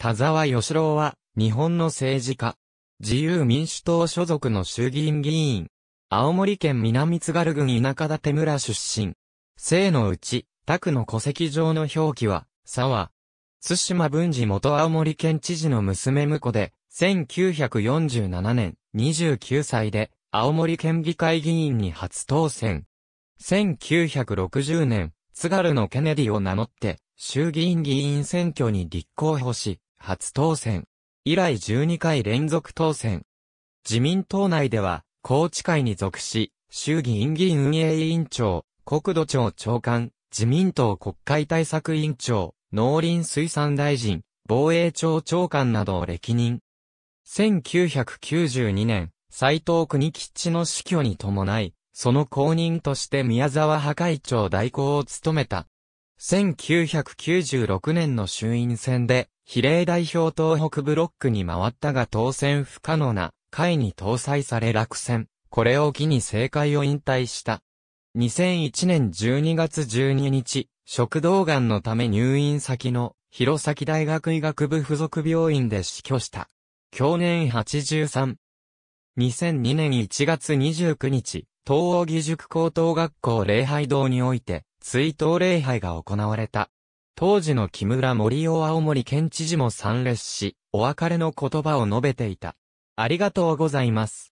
田沢義郎は、日本の政治家。自由民主党所属の衆議院議員。青森県南津軽郡田舎館村出身。姓のうち、宅の戸籍上の表記は、沢。津島文治元青森県知事の娘婿で、1947年、29歳で、青森県議会議員に初当選。1960年、津軽のケネディを名乗って、衆議院議員選挙に立候補し、初当選。以来12回連続当選。自民党内では、高知会に属し、衆議院議員運営委員長、国土庁長官、自民党国会対策委員長、農林水産大臣、防衛庁長官などを歴任。1992年、斎藤国吉の死去に伴い、その後任として宮沢破壊長代行を務めた。1996年の衆院選で、比例代表東北ブロックに回ったが当選不可能な会に搭載され落選。これを機に政界を引退した。2001年12月12日、食道癌のため入院先の弘前大学医学部附属病院で死去した。去年83。2002年1月29日、東欧義塾高等学校礼拝堂において、追悼礼拝が行われた。当時の木村森を青森県知事も参列し、お別れの言葉を述べていた。ありがとうございます。